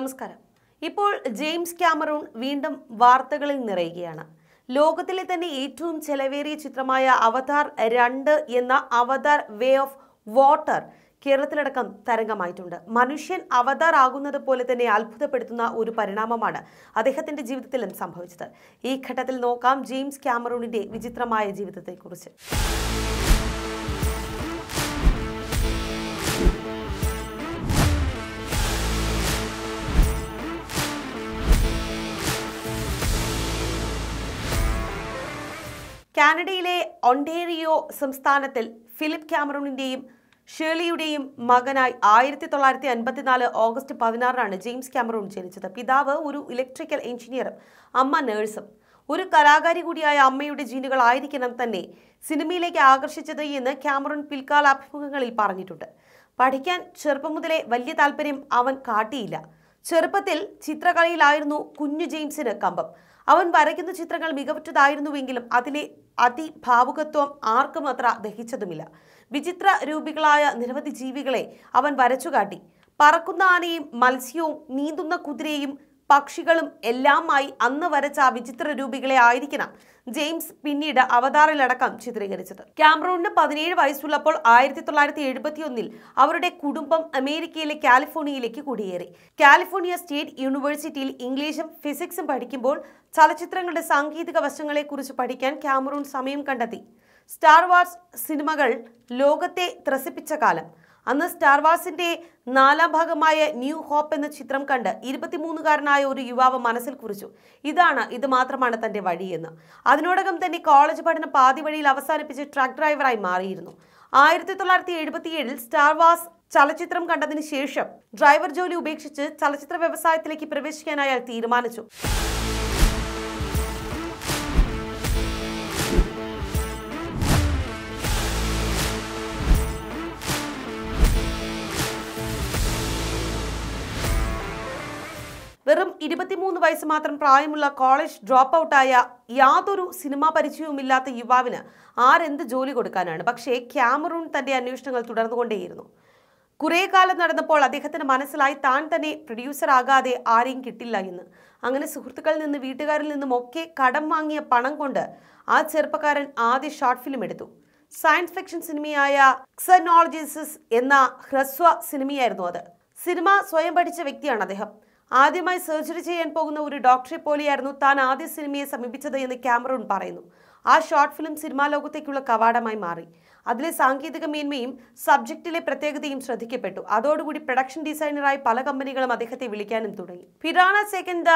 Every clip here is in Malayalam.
നമസ്കാരം ഇപ്പോൾ ജെയിംസ് ക്യാമറൂൺ വീണ്ടും വാർത്തകളിൽ നിറയുകയാണ് ലോകത്തിലെ തന്നെ ഏറ്റവും ചെലവേറിയ ചിത്രമായ അവതാർ രണ്ട് എന്ന അവതാർ വേ ഓഫ് വാട്ടർ കേരളത്തിലടക്കം തരംഗമായിട്ടുണ്ട് മനുഷ്യൻ അവതാർ ആകുന്നത് പോലെ തന്നെ അത്ഭുതപ്പെടുത്തുന്ന ഒരു പരിണാമമാണ് അദ്ദേഹത്തിന്റെ ജീവിതത്തിലും സംഭവിച്ചത് ഈ ഘട്ടത്തിൽ നോക്കാം ജെയിംസ് ക്യാമറൂണിന്റെ വിചിത്രമായ ജീവിതത്തെക്കുറിച്ച് കാനഡയിലെ ഒണ്ടേറിയോ സംസ്ഥാനത്തിൽ ഫിലിപ്പ് ക്യാമറൂണിൻ്റെയും ഷേളിയുടെയും മകനായി ആയിരത്തി തൊള്ളായിരത്തി നാല് ഓഗസ്റ്റ് പതിനാറിനാണ് ജെയിംസ് ക്യാമറൂൺ ജനിച്ചത് പിതാവ് ഒരു ഇലക്ട്രിക്കൽ എഞ്ചിനീയറും അമ്മ നേഴ്സും ഒരു കലാകാരി കൂടിയായ അമ്മയുടെ ജീനുകൾ ആയിരിക്കണം തന്നെ സിനിമയിലേക്ക് ആകർഷിച്ചത് എന്ന് ക്യാമറൂൺ പിൽക്കാല അഭിമുഖങ്ങളിൽ പറഞ്ഞിട്ടുണ്ട് പഠിക്കാൻ ചെറുപ്പം മുതലേ വലിയ താല്പര്യം അവൻ കാട്ടിയില്ല ചെറുപ്പത്തിൽ ചിത്രകലയിലായിരുന്നു കുഞ്ഞു ജെയിംസിന് കമ്പം അവൻ വരയ്ക്കുന്ന ചിത്രങ്ങൾ മികവുറ്റതായിരുന്നുവെങ്കിലും അതിലെ അതിഭാവുകത്വം ആർക്കും അത്ര ദഹിച്ചതുമില്ല വിചിത്ര രൂപികളായ നിരവധി ജീവികളെ അവൻ വരച്ചുകാട്ടി പറക്കുന്ന ആനയും മത്സ്യവും നീന്തുന്ന കുതിരയും പക്ഷികളും എല്ലാമായി അന്ന് വരച്ച വിചിത്ര രൂപികളെ ആയിരിക്കണം ജെയിംസ് പിന്നീട് അവതാറിലടക്കം ചിത്രീകരിച്ചത് ക്യാമറൂണിന് പതിനേഴ് വയസ്സുള്ളപ്പോൾ ആയിരത്തി തൊള്ളായിരത്തി എഴുപത്തിയൊന്നിൽ അവരുടെ കുടുംബം അമേരിക്കയിലെ കാലിഫോർണിയയിലേക്ക് കുടിയേറി കാലിഫോർണിയ സ്റ്റേറ്റ് യൂണിവേഴ്സിറ്റിയിൽ ഇംഗ്ലീഷും ഫിസിക്സും പഠിക്കുമ്പോൾ ചലച്ചിത്രങ്ങളുടെ സാങ്കേതിക വശങ്ങളെക്കുറിച്ച് പഠിക്കാൻ ക്യാമറൂൺ സമയം കണ്ടെത്തി സ്റ്റാർ വാർസ് സിനിമകൾ ലോകത്തെ ത്രസിപ്പിച്ച കാലം അന്ന് സ്റ്റാർവാസിന്റെ നാലാം ഭാഗമായ ന്യൂ ഹോപ്പ് എന്ന ചിത്രം കണ്ട് ഇരുപത്തിമൂന്നുകാരനായ ഒരു യുവാവ് മനസ്സിൽ കുറിച്ചു ഇതാണ് ഇത് മാത്രമാണ് തന്റെ വഴിയെന്ന് അതിനോടകം തന്നെ കോളേജ് പഠനം പാതി വഴിയിൽ അവസാനിപ്പിച്ച് ട്രക്ക് ഡ്രൈവറായി മാറിയിരുന്നു ആയിരത്തി തൊള്ളായിരത്തി എഴുപത്തിയേഴിൽ സ്റ്റാർവാസ് ചലച്ചിത്രം കണ്ടതിന് ശേഷം ഡ്രൈവർ ജോലി ഉപേക്ഷിച്ച് ചലച്ചിത്ര വ്യവസായത്തിലേക്ക് പ്രവേശിക്കാൻ അയാൾ തീരുമാനിച്ചു വെറും ഇരുപത്തിമൂന്ന് വയസ്സ് മാത്രം പ്രായമുള്ള കോളേജ് ഡ്രോപ്പ് ഔട്ടായ യാതൊരു സിനിമാ പരിചയവുമില്ലാത്ത യുവാവിന് ആരെന്ത് ജോലി കൊടുക്കാനാണ് പക്ഷേ ക്യാമറൂൺ തന്റെ അന്വേഷണങ്ങൾ തുടർന്നുകൊണ്ടേയിരുന്നു കുറേ കാലം നടന്നപ്പോൾ അദ്ദേഹത്തിന് മനസ്സിലായി താൻ തന്നെ പ്രൊഡ്യൂസർ ആകാതെ ആരെയും കിട്ടില്ല എന്ന് അങ്ങനെ സുഹൃത്തുക്കളിൽ നിന്ന് വീട്ടുകാരിൽ നിന്നും ഒക്കെ കടം വാങ്ങിയ പണം കൊണ്ട് ആ ചെറുപ്പക്കാരൻ ആദ്യ ഷോർട്ട് ഫിലിം എടുത്തു സയൻസ് ഫിക്ഷൻ സിനിമയായ ക്സനോളജിസിസ് എന്ന ഹ്രസ്വ സിനിമയായിരുന്നു അത് സിനിമ സ്വയം പഠിച്ച വ്യക്തിയാണ് അദ്ദേഹം ആദ്യമായി സർജറി ചെയ്യാൻ പോകുന്ന ഒരു ഡോക്ടറെ പോലെയായിരുന്നു താൻ ആദ്യ സിനിമയെ സമീപിച്ചത് എന്ന് ക്യാമറൂൺ പറയുന്നു ആ ഷോർട്ട് ഫിലിം സിനിമാ ലോകത്തേക്കുള്ള കവാടമായി മാറി അതിലെ സാങ്കേതിക മേന്മയും സബ്ജക്റ്റിലെ പ്രത്യേകതയും ശ്രദ്ധിക്കപ്പെട്ടു അതോടുകൂടി പ്രൊഡക്ഷൻ ഡിസൈനറായി പല കമ്പനികളും അദ്ദേഹത്തെ വിളിക്കാനും തുടങ്ങി ഫിറാന സെക്കൻഡ് ദ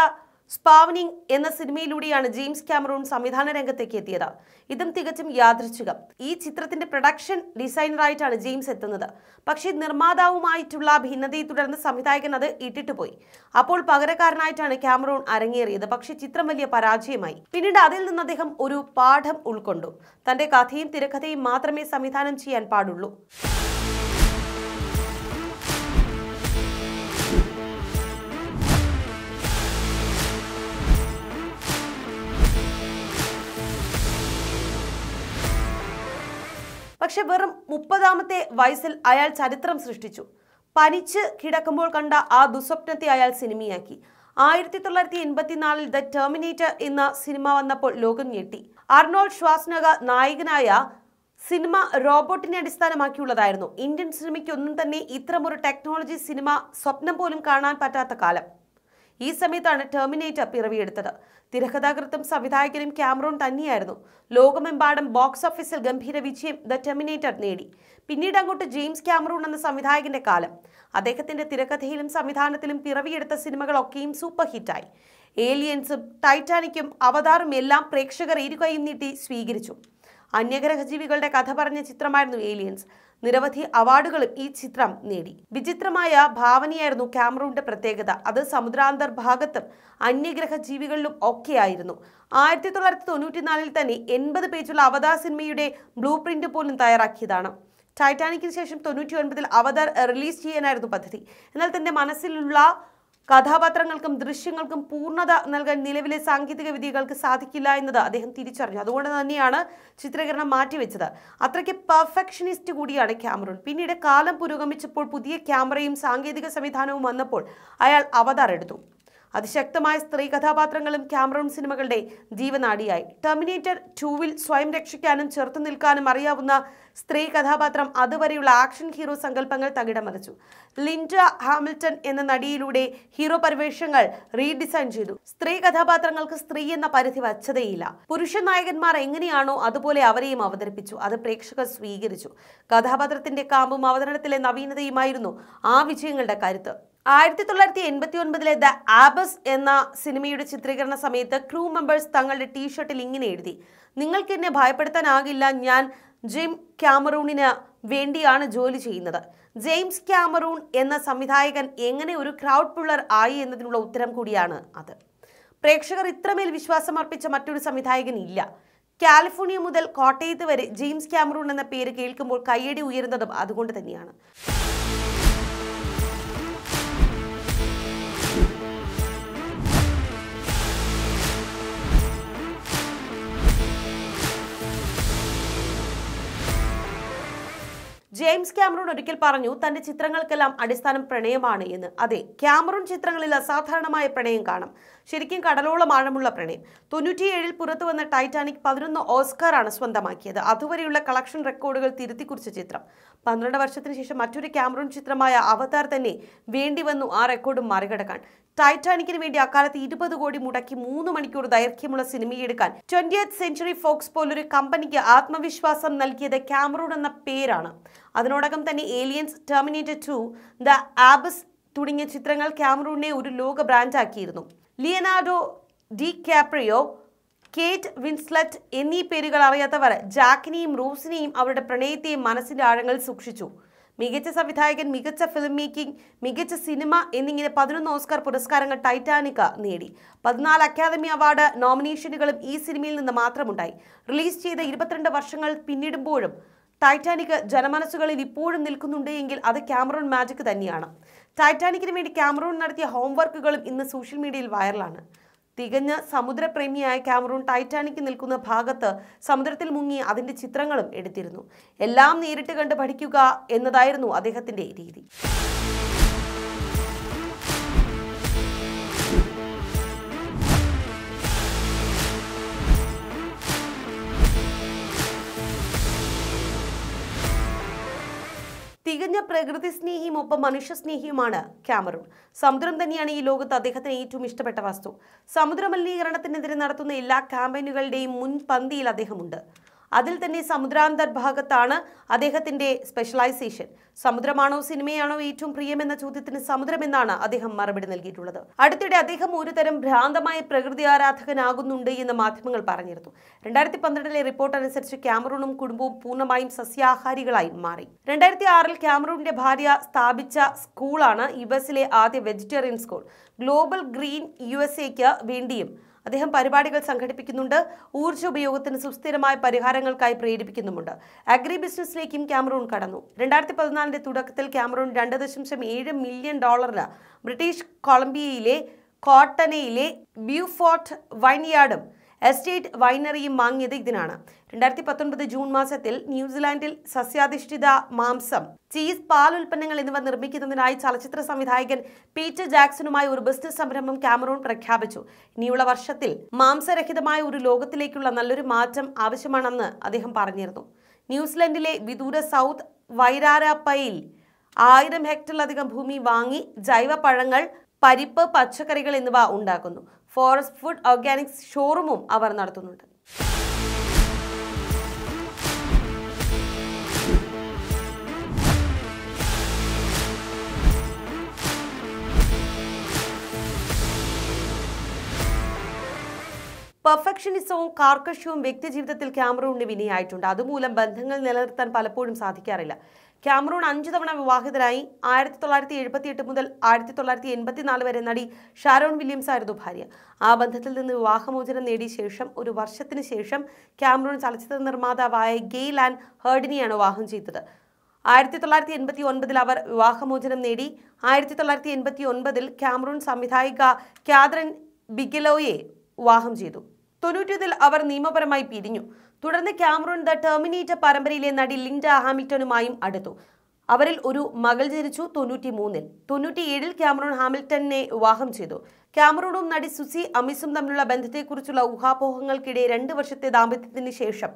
സ്പാവനിങ് എന്ന സിനിമയിലൂടെയാണ് ജെയിംസ് ക്യാമറൂൺ സംവിധാന രംഗത്തേക്ക് എത്തിയത് ഇതും തികച്ചും യാദൃച്ഛികം ഈ ചിത്രത്തിന്റെ പ്രൊഡക്ഷൻ ഡിസൈനറായിട്ടാണ് ജെയിംസ് എത്തുന്നത് പക്ഷേ നിർമ്മാതാവുമായിട്ടുള്ള ഭിന്നതയെ തുടർന്ന് സംവിധായകൻ അത് പോയി അപ്പോൾ പകരക്കാരനായിട്ടാണ് ക്യാമറൂൺ അരങ്ങേറിയത് പക്ഷേ ചിത്രം വലിയ പരാജയമായി പിന്നീട് അതിൽ നിന്ന് അദ്ദേഹം ഒരു പാഠം ഉൾക്കൊണ്ടു തന്റെ കഥയും തിരക്കഥയും മാത്രമേ സംവിധാനം ചെയ്യാൻ പാടുള്ളൂ പക്ഷെ വെറും മുപ്പതാമത്തെ വയസ്സിൽ അയാൾ ചരിത്രം സൃഷ്ടിച്ചു പനിച്ച് കിടക്കുമ്പോൾ കണ്ട ആ ദുസ്വപ്നത്തെ അയാൾ സിനിമയാക്കി ആയിരത്തി തൊള്ളായിരത്തി എൺപത്തിനാലിൽ ദ ടെർമിനേറ്റർ എന്ന സിനിമ വന്നപ്പോൾ ലോകം ഞെട്ടി അർണോൾഡ് ശ്വാസ്നഗ നായകനായ സിനിമ റോബോട്ടിനെ അടിസ്ഥാനമാക്കിയുള്ളതായിരുന്നു ഇന്ത്യൻ സിനിമയ്ക്കൊന്നും തന്നെ ഇത്തരമൊരു ടെക്നോളജി സിനിമ സ്വപ്നം പോലും കാണാൻ പറ്റാത്ത കാലം ഈ സമയത്താണ് ടെർമിനേറ്റർ പിറവിയെടുത്തത് തിരക്കഥാകൃത്തും സംവിധായകനും ക്യാമറോൺ തന്നെയായിരുന്നു ലോകമെമ്പാടും ബോക്സ് ഓഫീസിൽ ഗംഭീര വിജയം ദ ടെർമിനേറ്റർ നേടി പിന്നീട് അങ്ങോട്ട് ജെയിംസ് ക്യാമറോൺ എന്ന സംവിധായകന്റെ കാലം അദ്ദേഹത്തിന്റെ തിരക്കഥയിലും സംവിധാനത്തിലും പിറവിയെടുത്ത സിനിമകളൊക്കെയും സൂപ്പർ ഹിറ്റായി ഏലിയൻസും ടൈറ്റാനിക്കും അവതാറും എല്ലാം പ്രേക്ഷകർ ഇരുകൈയും നീട്ടി സ്വീകരിച്ചു അന്യഗ്രഹജീവികളുടെ കഥ പറഞ്ഞ ചിത്രമായിരുന്നു ഏലിയൻസ് നിരവധി അവാർഡുകളും ഈ ചിത്രം നേടി വിചിത്രമായ ഭാവനയായിരുന്നു ക്യാമറൂണിന്റെ പ്രത്യേകത അത് ഭാഗത്തും അന്യഗ്രഹ ജീവികളിലും ഒക്കെയായിരുന്നു ആയിരത്തി തൊള്ളായിരത്തി തൊണ്ണൂറ്റിനാലിൽ തന്നെ എൺപത് പേജുള്ള അവതാർ സിനിമയുടെ ബ്ലൂ പ്രിന്റ് പോലും തയ്യാറാക്കിയതാണ് ടൈറ്റാനിക്കിന് ശേഷം തൊണ്ണൂറ്റി ഒൻപതിൽ അവതാർ റിലീസ് ചെയ്യാനായിരുന്നു പദ്ധതി എന്നാൽ തന്റെ മനസ്സിലുള്ള കഥാപാത്രങ്ങൾക്കും ദൃശ്യങ്ങൾക്കും പൂർണ്ണത നൽകാൻ നിലവിലെ സാങ്കേതിക വിദ്യകൾക്ക് സാധിക്കില്ല എന്നത് അദ്ദേഹം തിരിച്ചറിഞ്ഞു അതുകൊണ്ട് തന്നെയാണ് ചിത്രീകരണം മാറ്റിവെച്ചത് അത്രയ്ക്ക് പെർഫെക്ഷനിസ്റ്റ് കൂടിയാണ് ക്യാമറൂൺ പിന്നീട് കാലം പുരോഗമിച്ചപ്പോൾ പുതിയ ക്യാമറയും സാങ്കേതിക സംവിധാനവും വന്നപ്പോൾ അയാൾ അവതാർ എടുത്തു അതിശക്തമായ സ്ത്രീ കഥാപാത്രങ്ങളും ക്യാമറൂൺ സിനിമകളുടെ ജീവനാടിയായി ടെർമിനേറ്റർ ടൂവിൽ സ്വയം രക്ഷിക്കാനും ചെറുത്തു നിൽക്കാനും അറിയാവുന്ന സ്ത്രീ കഥാപാത്രം അതുവരെയുള്ള ആക്ഷൻ ഹീറോ സങ്കല്പങ്ങൾ തകിടമറിച്ചു ലിൻഡ ഹാമിൽട്ടൺ എന്ന നടിയിലൂടെ ഹീറോ പരിവേഷങ്ങൾ റീഡിസൈൻ ചെയ്തു സ്ത്രീ കഥാപാത്രങ്ങൾക്ക് സ്ത്രീ എന്ന പരിധി വച്ചതേയില്ല പുരുഷ നായകന്മാർ എങ്ങനെയാണോ അതുപോലെ അവരെയും അവതരിപ്പിച്ചു അത് പ്രേക്ഷകർ സ്വീകരിച്ചു കഥാപാത്രത്തിന്റെ കാമ്പും അവതരണത്തിലെ നവീനതയുമായിരുന്നു ആ വിജയങ്ങളുടെ കരുത്ത് ആയിരത്തി തൊള്ളായിരത്തി എൺപത്തി ഒൻപതിലെ ദ ആബസ് എന്ന സിനിമയുടെ ചിത്രീകരണ സമയത്ത് ക്രൂ മെമ്പേഴ്സ് തങ്ങളുടെ ടീഷർട്ടിൽ ഇങ്ങനെ എഴുതി നിങ്ങൾക്ക് എന്നെ ഭയപ്പെടുത്താനാകില്ല ഞാൻ ജിം ക്യാമറൂണിന് വേണ്ടിയാണ് ജോലി ചെയ്യുന്നത് ജെയിംസ് ക്യാമറൂൺ എന്ന സംവിധായകൻ എങ്ങനെ ഒരു ക്രൗഡ് പുള്ളർ ആയി എന്നതിനുള്ള ഉത്തരം കൂടിയാണ് അത് പ്രേക്ഷകർ ഇത്രമേൽ വിശ്വാസമർപ്പിച്ച മറ്റൊരു സംവിധായകൻ ഇല്ല കാലിഫോർണിയ മുതൽ കോട്ടയത്ത് വരെ ജെയിംസ് ക്യാമറൂൺ എന്ന പേര് കേൾക്കുമ്പോൾ കയ്യടി ഉയരുന്നതും അതുകൊണ്ട് തന്നെയാണ് ജെയിംസ് ക്യാമറൂൺ ഒരിക്കൽ പറഞ്ഞു തന്റെ ചിത്രങ്ങൾക്കെല്ലാം അടിസ്ഥാനം പ്രണയമാണ് എന്ന് അതെ ക്യാമറൂൺ ചിത്രങ്ങളിൽ അസാധാരണമായ പ്രണയം കാണാം ശരിക്കും കടലോളം ആഴമുള്ള പ്രണയം തൊണ്ണൂറ്റിയേഴിൽ പുറത്തു വന്ന ടൈറ്റാനിക് പതിനൊന്ന് ഓസ്കാറാണ് സ്വന്തമാക്കിയത് അതുവരെയുള്ള കളക്ഷൻ റെക്കോർഡുകൾ തിരുത്തി കുറിച്ച ചിത്രം പന്ത്രണ്ട് വർഷത്തിന് ശേഷം മറ്റൊരു ക്യാമറൂൺ ചിത്രമായ അവതാർ തന്നെ വേണ്ടി വന്നു ആ റെക്കോർഡും മറികടക്കാൻ ടൈറ്റാനിക്കിന് വേണ്ടി അക്കാലത്ത് ഇരുപത് കോടി മുടക്കി മൂന്ന് മണിക്കൂർ ദൈർഘ്യമുള്ള സിനിമയെടുക്കാൻ ട്വന്റിയത്ത് സെഞ്ചുറി ഫോക്സ് പോലൊരു കമ്പനിക്ക് ആത്മവിശ്വാസം നൽകിയത് ക്യാമറൂൺ എന്ന പേരാണ് അതിനോടകം തന്നെ Aliens Terminator two the Abyss തുടങ്ങിയ ചിത്രങ്ങൾ ക്യാമറൂണിനെ ഒരു ലോക ബ്രാൻഡാക്കിയിരുന്നു Leonardo DiCaprio Kate Winslet എന്നീ പേരുകൾ അറിയാത്തവർ ജാക്കിനെയും റൂസിനെയും അവരുടെ പ്രണയത്തെയും മനസ്സിൻ്റെ ആഴങ്ങളിൽ സൂക്ഷിച്ചു മികച്ച സംവിധായകൻ മികച്ച ഫിലിം മേക്കിംഗ് മികച്ച സിനിമ എന്നിങ്ങനെ പതിനൊന്ന് ഓസ്കാർ പുരസ്കാരങ്ങൾ ടൈറ്റാനിക്ക നേടി പതിനാല് അക്കാദമി അവാർഡ് നോമിനേഷനുകളും ഈ സിനിമയിൽ നിന്ന് മാത്രമുണ്ടായി റിലീസ് ചെയ്ത ഇരുപത്തിരണ്ട് വർഷങ്ങൾ പിന്നിടുമ്പോഴും ടൈറ്റാനിക് ജനമനസ്സുകളിൽ ഇപ്പോഴും നിൽക്കുന്നുണ്ട് എങ്കിൽ അത് ക്യാമറോൺ മാജിക് തന്നെയാണ് ടൈറ്റാനിക്കിന് വേണ്ടി ക്യാമറൂൺ നടത്തിയ ഹോംവർക്കുകളും ഇന്ന് സോഷ്യൽ മീഡിയയിൽ വൈറലാണ് തികഞ്ഞ സമുദ്രപ്രേമിയായ ക്യാമറൂൺ ടൈറ്റാനിക്ക് നിൽക്കുന്ന ഭാഗത്ത് സമുദ്രത്തിൽ മുങ്ങി അതിന്റെ ചിത്രങ്ങളും എടുത്തിരുന്നു എല്ലാം നേരിട്ട് കണ്ട് പഠിക്കുക എന്നതായിരുന്നു അദ്ദേഹത്തിന്റെ രീതി തികഞ്ഞ പ്രകൃതി മനുഷ്യ സ്നേഹിയുമാണ് ക്യാമറൂൺ സമുദ്രം തന്നെയാണ് ഈ ലോകത്ത് അദ്ദേഹത്തിന് ഏറ്റവും ഇഷ്ടപ്പെട്ട വസ്തു സമുദ്ര മലിനീകരണത്തിനെതിരെ നടത്തുന്ന എല്ലാ ക്യാമ്പയിനുകളുടെയും മുൻപന്തിയിൽ അദ്ദേഹമുണ്ട് അതിൽ തന്നെ സമുദ്രാന്തർ ഭാഗത്താണ് അദ്ദേഹത്തിന്റെ സ്പെഷ്യലൈസേഷൻ സമുദ്രമാണോ സിനിമയാണോ ഏറ്റവും പ്രിയമെന്ന ചോദ്യത്തിന് സമുദ്രമെന്നാണ് അദ്ദേഹം മറുപടി നൽകിയിട്ടുള്ളത് അടുത്തിടെ അദ്ദേഹം ഒരുതരം ഭ്രാന്തമായ പ്രകൃതി ആരാധകനാകുന്നുണ്ട് എന്ന് മാധ്യമങ്ങൾ പറഞ്ഞിരുന്നു രണ്ടായിരത്തി പന്ത്രണ്ടിലെ റിപ്പോർട്ട് അനുസരിച്ച് ക്യാമറൂണും കുടുംബവും പൂർണ്ണമായും സസ്യാഹാരികളായി മാറി രണ്ടായിരത്തി ആറിൽ ക്യാമറൂണിന്റെ ഭാര്യ സ്ഥാപിച്ച സ്കൂളാണ് യു ആദ്യ vegetarian school global green U S എക്ക് വേണ്ടിയും അദ്ദേഹം പരിപാടികൾ സംഘടിപ്പിക്കുന്നുണ്ട് ഊർജ്ജ ഉപയോഗത്തിന് സുസ്ഥിരമായ പരിഹാരങ്ങൾക്കായി പ്രേരിപ്പിക്കുന്നുമുണ്ട് അഗ്രി ബിസിനസ്സിലേക്കും ക്യാമറൂൺ കടന്നു രണ്ടായിരത്തി പതിനാലിന്റെ തുടക്കത്തിൽ ക്യാമറൂൺ രണ്ട് ദശാംശം ഏഴ് മില്യൺ ഡോളറിന് ബ്രിട്ടീഷ് കൊളംബിയയിലെ കോട്ടനയിലെ ബ്യൂഫോർട്ട് വൈൻയാർഡും എസ്റ്റേറ്റ് വൈനറിയും വാങ്ങിയത് ഇതിനാണ് രണ്ടായിരത്തി പത്തൊൻപത് ജൂൺ മാസത്തിൽ ന്യൂസിലാൻഡിൽ സസ്യാധിഷ്ഠിത മാംസം ചീസ് പാൽ ഉൽപ്പന്നങ്ങൾ എന്നിവ നിർമ്മിക്കുന്നതിനായി ചലച്ചിത്ര സംവിധായകൻ പീറ്റർ ജാക്സണുമായി ഒരു ബിസിനസ് സംരംഭം കാമറൂൺ പ്രഖ്യാപിച്ചു ഇനിയുള്ള വർഷത്തിൽ മാംസരഹിതമായ ഒരു ലോകത്തിലേക്കുള്ള നല്ലൊരു മാറ്റം ആവശ്യമാണെന്ന് അദ്ദേഹം പറഞ്ഞിരുന്നു ന്യൂസിലൻഡിലെ വിദൂര സൗത്ത് വൈരാരപ്പയിൽ ആയിരം ഹെക്ടറിലധികം ഭൂമി വാങ്ങി ജൈവ പഴങ്ങൾ പരിപ്പ് പച്ചക്കറികൾ എന്നിവ ഉണ്ടാക്കുന്നു ഫോറസ്റ്റ് ഫുഡ് ഓർഗാനിക്സ് ഷോറൂമും അവർ നടത്തുന്നുണ്ട് പെർഫെക്ഷനിസവും കാർക്കശ്യവും വ്യക്തിജീവിതത്തിൽ ഉണ്ണി വിനയായിട്ടുണ്ട് അതുമൂലം ബന്ധങ്ങൾ നിലനിർത്താൻ പലപ്പോഴും സാധിക്കാറില്ല ക്യാമറൂൺ അഞ്ചു തവണ വിവാഹിതരായി ആയിരത്തി തൊള്ളായിരത്തി എഴുപത്തി എട്ട് മുതൽ ആയിരത്തി തൊള്ളായിരത്തി എൺപത്തി നാല് വരെ നടി ഷാരോൺ വില്യംസ് ആയിരുന്നു ഭാര്യ ആ ബന്ധത്തിൽ നിന്ന് വിവാഹമോചനം നേടിയ ശേഷം ഒരു വർഷത്തിന് ശേഷം ക്യാമറൂൺ ചലച്ചിത്ര നിർമ്മാതാവായ ഗെയ് ആൻഡ് ഹേർഡിനെയാണ് വിവാഹം ചെയ്തത് ആയിരത്തി തൊള്ളായിരത്തി എൺപത്തി ഒൻപതിൽ അവർ വിവാഹമോചനം നേടി ആയിരത്തി തൊള്ളായിരത്തി എൺപത്തി ഒൻപതിൽ ക്യാമറൂൺ സംവിധായിക ക്യാദ്രൻ ബിഗലോയെ വിവാഹം ചെയ്തു തൊണ്ണൂറ്റിയതിൽ അവർ നിയമപരമായി പിരിഞ്ഞു തുടർന്ന് ക്യാമറൂൺ ദ ടെർമിനേറ്റർ പരമ്പരയിലെ നടി ലിൻഡ ഹാമിൽട്ടനുമായും അടുത്തു അവരിൽ ഒരു മകൾ ജനിച്ചു തൊണ്ണൂറ്റി മൂന്നിൽ തൊണ്ണൂറ്റിയേഴിൽ ക്യാമറൂൺ ഹാമിൽട്ടനെ വിവാഹം ചെയ്തു ക്യാമറൂണും നടി സുസി അമിസും തമ്മിലുള്ള ബന്ധത്തെക്കുറിച്ചുള്ള ഊഹാപോഹങ്ങൾക്കിടെ രണ്ട് വർഷത്തെ ദാമ്പത്യത്തിന് ശേഷം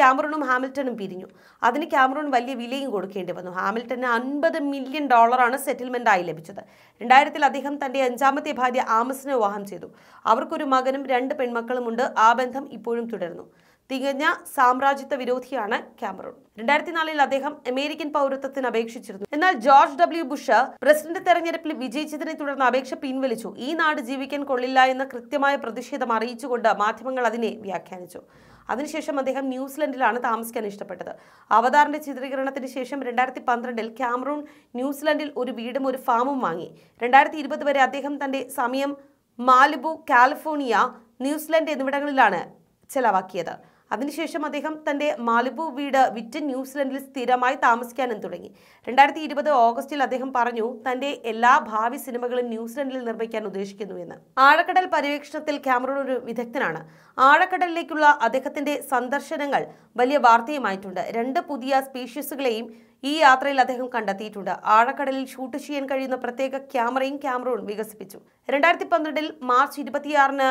ക്യാമറൂണും ഹാമിൽട്ടണും പിരിഞ്ഞു അതിന് ക്യാമറൂൺ വലിയ വിലയും കൊടുക്കേണ്ടി വന്നു ഹാമിൽട്ടന് അൻപത് മില്യൺ ഡോളറാണ് സെറ്റിൽമെൻറ്റായി ലഭിച്ചത് രണ്ടായിരത്തിൽ അദ്ദേഹം തൻ്റെ അഞ്ചാമത്തെ ഭാര്യ ആമസിനെ വിവാഹം ചെയ്തു അവർക്കൊരു മകനും രണ്ട് പെൺമക്കളുമുണ്ട് ആ ബന്ധം ഇപ്പോഴും തുടരുന്നു തികഞ്ഞ സാമ്രാജ്യത്വ വിരോധിയാണ് ക്യാമറൂൺ രണ്ടായിരത്തി നാലിൽ അദ്ദേഹം അമേരിക്കൻ പൗരത്വത്തിന് അപേക്ഷിച്ചിരുന്നു എന്നാൽ ജോർജ് ഡബ്ല്യു ബുഷ് പ്രസിഡന്റ് തെരഞ്ഞെടുപ്പിൽ വിജയിച്ചതിനെ തുടർന്ന് അപേക്ഷ പിൻവലിച്ചു ഈ നാട് ജീവിക്കാൻ കൊള്ളില്ല എന്ന കൃത്യമായ പ്രതിഷേധം അറിയിച്ചുകൊണ്ട് മാധ്യമങ്ങൾ അതിനെ വ്യാഖ്യാനിച്ചു അതിനുശേഷം അദ്ദേഹം ന്യൂസിലൻഡിലാണ് താമസിക്കാൻ ഇഷ്ടപ്പെട്ടത് അവതാറിന്റെ ചിത്രീകരണത്തിന് ശേഷം രണ്ടായിരത്തി പന്ത്രണ്ടിൽ ക്യാമറൂൺ ന്യൂസിലൻഡിൽ ഒരു വീടും ഒരു ഫാമും വാങ്ങി രണ്ടായിരത്തി ഇരുപത് വരെ അദ്ദേഹം തന്റെ സമയം മാലിബു കാലിഫോർണിയ ന്യൂസിലൻഡ് എന്നിവിടങ്ങളിലാണ് ചെലവാക്കിയത് അതിനുശേഷം അദ്ദേഹം തൻ്റെ മാലിബു വീട് വിറ്റ് ന്യൂസിലൻഡിൽ സ്ഥിരമായി താമസിക്കാനും തുടങ്ങി രണ്ടായിരത്തി ഇരുപത് ഓഗസ്റ്റിൽ അദ്ദേഹം പറഞ്ഞു തൻ്റെ എല്ലാ ഭാവി സിനിമകളും ന്യൂസിലൻഡിൽ നിർമ്മിക്കാൻ എന്ന് ആഴക്കടൽ പര്യവേക്ഷണത്തിൽ ക്യാമറൂൺ ഒരു വിദഗ്ധനാണ് ആഴക്കടലിലേക്കുള്ള അദ്ദേഹത്തിൻ്റെ സന്ദർശനങ്ങൾ വലിയ വാർത്തയുമായിട്ടുണ്ട് രണ്ട് പുതിയ സ്പീഷീസുകളെയും ഈ യാത്രയിൽ അദ്ദേഹം കണ്ടെത്തിയിട്ടുണ്ട് ആഴക്കടലിൽ ഷൂട്ട് ചെയ്യാൻ കഴിയുന്ന പ്രത്യേക ക്യാമറയും ക്യാമറൂൺ വികസിപ്പിച്ചു രണ്ടായിരത്തി പന്ത്രണ്ടിൽ മാർച്ച് ഇരുപത്തിയാറിന്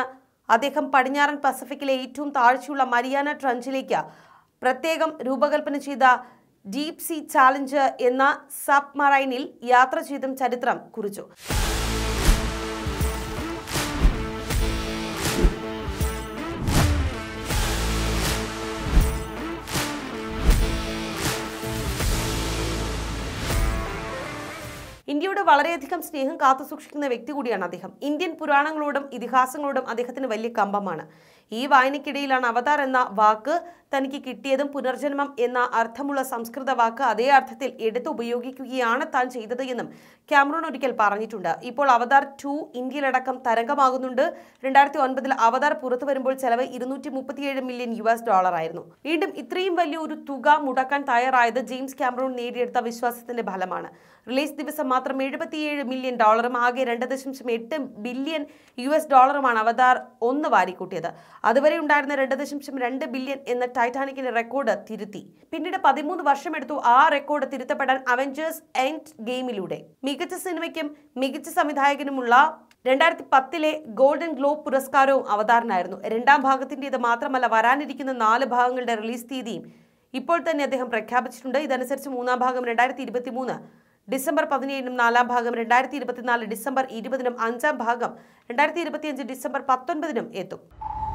അദ്ദേഹം പടിഞ്ഞാറൻ പസഫിക്കിലെ ഏറ്റവും താഴ്ചയുള്ള മരിയാന ട്രഞ്ചിലേക്ക് പ്രത്യേകം രൂപകൽപ്പന ചെയ്ത ഡീപ് സീ ചാലഞ്ച് എന്ന സബ്മറൈനിൽ യാത്ര ചെയ്തും ചരിത്രം കുറിച്ചു ഇന്ത്യയോട് വളരെയധികം സ്നേഹം കാത്തുസൂക്ഷിക്കുന്ന വ്യക്തി കൂടിയാണ് അദ്ദേഹം ഇന്ത്യൻ പുരാണങ്ങളോടും ഇതിഹാസങ്ങളോടും അദ്ദേഹത്തിന് വലിയ കമ്പമാണ് ഈ വായനയ്ക്കിടയിലാണ് അവതാർ എന്ന വാക്ക് തനിക്ക് കിട്ടിയതും പുനർജന്മം എന്ന അർത്ഥമുള്ള സംസ്കൃത വാക്ക് അതേ അർത്ഥത്തിൽ എടുത്ത് ഉപയോഗിക്കുകയാണ് താൻ ചെയ്തത് എന്നും ക്യാമറോൺ ഒരിക്കൽ പറഞ്ഞിട്ടുണ്ട് ഇപ്പോൾ അവതാർ ടു ഇന്ത്യയിലടക്കം തരംഗമാകുന്നുണ്ട് രണ്ടായിരത്തി ഒൻപതിൽ അവതാർ പുറത്തു വരുമ്പോൾ ചെലവ് ഇരുന്നൂറ്റി മുപ്പത്തിയേഴ് മില്യൺ യു എസ് ഡോളറായിരുന്നു വീണ്ടും ഇത്രയും വലിയ ഒരു തുക മുടക്കാൻ തയ്യാറായത് ജെയിംസ് ക്യാമറോൺ നേടിയെടുത്ത വിശ്വാസത്തിന്റെ ഫലമാണ് റിലീസ് ദിവസം മാത്രം എഴുപത്തിയേഴ് മില്യൺ ഡോളറും ആകെ രണ്ട് ദശാംശം എട്ട് ബില്യൺ യു എസ് ഡോളറുമാണ് അവതാർ ഒന്ന് വാരിക്കൂട്ടിയത് അതുവരെ ഉണ്ടായിരുന്ന രണ്ട് ദശാംശം രണ്ട് ബില്യൺ എന്ന ടൈറ്റാനിക്കിന്റെ റെക്കോർഡ് തിരുത്തി പിന്നീട് പതിമൂന്ന് വർഷമെടുത്തു ആ റെക്കോർഡ് തിരുത്തപ്പെടാൻ അവഞ്ചേഴ്സ് എൻഡ് ഗെയിമിലൂടെ മികച്ച സിനിമയ്ക്കും മികച്ച സംവിധായകനുമുള്ള രണ്ടായിരത്തി പത്തിലെ ഗോൾഡൻ ഗ്ലോബ് പുരസ്കാരവും അവതാരനായിരുന്നു രണ്ടാം ഭാഗത്തിൻ്റേത് മാത്രമല്ല വരാനിരിക്കുന്ന നാല് ഭാഗങ്ങളുടെ റിലീസ് തീയതിയും ഇപ്പോൾ തന്നെ അദ്ദേഹം പ്രഖ്യാപിച്ചിട്ടുണ്ട് ഇതനുസരിച്ച് മൂന്നാം ഭാഗം രണ്ടായിരത്തി ഇരുപത്തി മൂന്ന് ഡിസംബർ പതിനേഴിനും നാലാം ഭാഗം രണ്ടായിരത്തി ഇരുപത്തിനാല് ഡിസംബർ ഇരുപതിനും അഞ്ചാം ഭാഗം രണ്ടായിരത്തി ഇരുപത്തിയഞ്ച് ഡിസംബർ പത്തൊൻപതിനും എത്തും